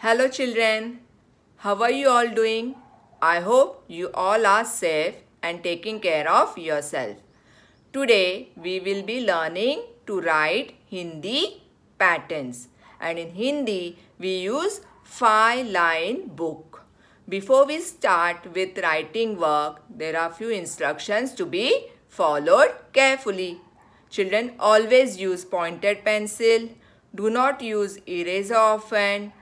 Hello children, how are you all doing? I hope you all are safe and taking care of yourself. Today we will be learning to write Hindi patterns and in Hindi we use five line book. Before we start with writing work, there are few instructions to be followed carefully. Children always use pointed pencil. Do not use eraser often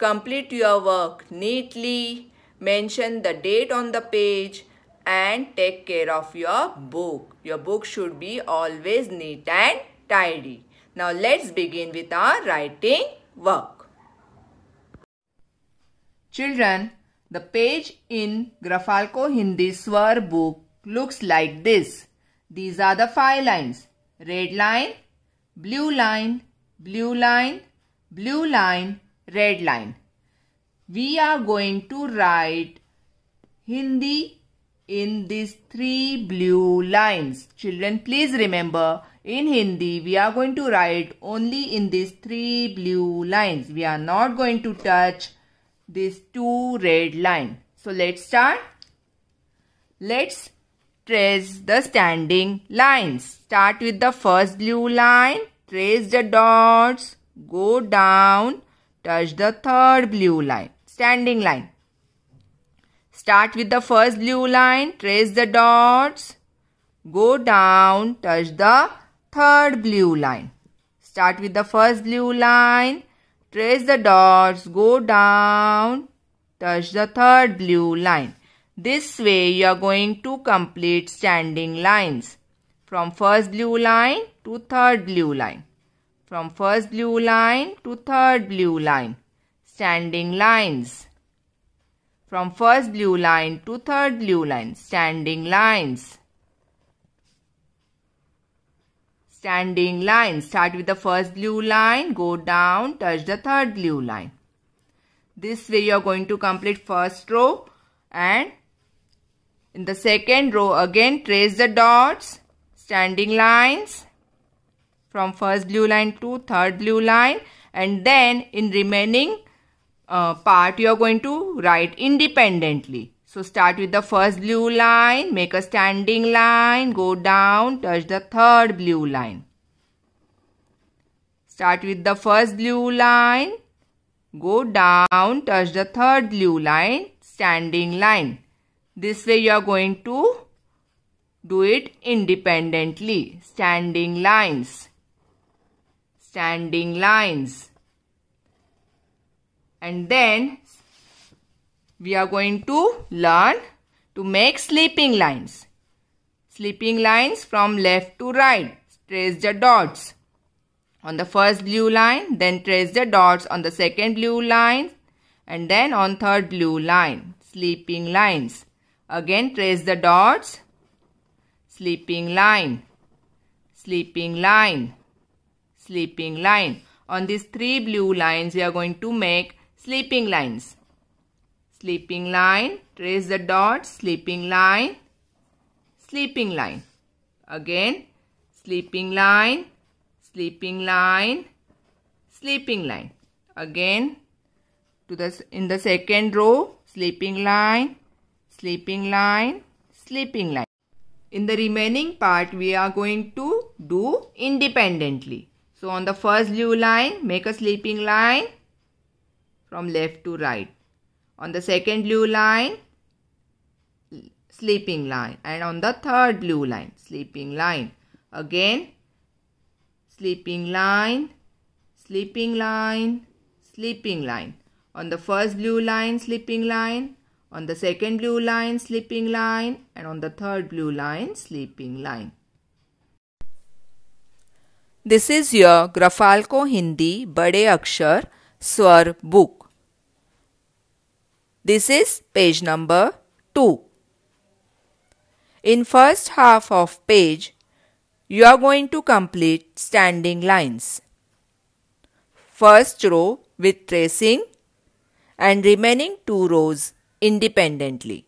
Complete your work neatly, mention the date on the page and take care of your book. Your book should be always neat and tidy. Now let's begin with our writing work. Children, the page in Grafalco Hindi Swar book looks like this. These are the five lines. Red line, blue line, blue line, blue line, red line. We are going to write Hindi in these three blue lines. Children, please remember in Hindi we are going to write only in these three blue lines. We are not going to touch these two red line. So let's start. Let's trace the standing lines. Start with the first blue line, trace the dots, go down Touch the third blue line, standing line. Start with the first blue line, trace the dots, go down, touch the third blue line. Start with the first blue line, trace the dots, go down, touch the third blue line. This way you are going to complete standing lines from first blue line to third blue line from first blue line to third blue line. Standing lines. From first blue line to third blue line. Standing lines. Standing lines. Start with the first blue line. Go down. Touch the third blue line. This way you are going to complete first row. And in the second row again trace the dots. Standing lines from first blue line to third blue line and then in remaining uh, part you are going to write independently. So start with the first blue line, make a standing line, go down, touch the third blue line. Start with the first blue line, go down, touch the third blue line, standing line. This way you are going to do it independently, standing lines standing lines. And then we are going to learn to make sleeping lines. Sleeping lines from left to right. Trace the dots on the first blue line, then trace the dots on the second blue line and then on third blue line. Sleeping lines. Again trace the dots. Sleeping line. Sleeping line sleeping line. On these three blue lines, we are going to make sleeping lines. Sleeping line, trace the dot, sleeping line, sleeping line. Again, sleeping line, sleeping line, sleeping line. Again, to the, in the second row, sleeping line, sleeping line, sleeping line. In the remaining part, we are going to do independently. So on the first blue line, make a sleeping line from left to right. On the second blue line, sleeping line. And on the third blue line, sleeping line. Again, sleeping line, sleeping line, sleeping line. On the first blue line, sleeping line. On the second blue line, sleeping line. And on the third blue line, sleeping line. This is your Grafalco Hindi Bade Akshar Swar book. This is page number 2. In first half of page, you are going to complete standing lines. First row with tracing and remaining two rows independently.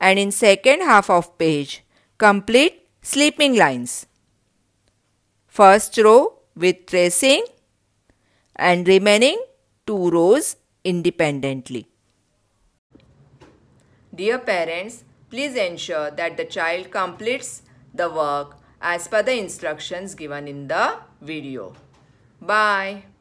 And in second half of page, complete sleeping lines first row with tracing and remaining two rows independently. Dear parents, please ensure that the child completes the work as per the instructions given in the video. Bye.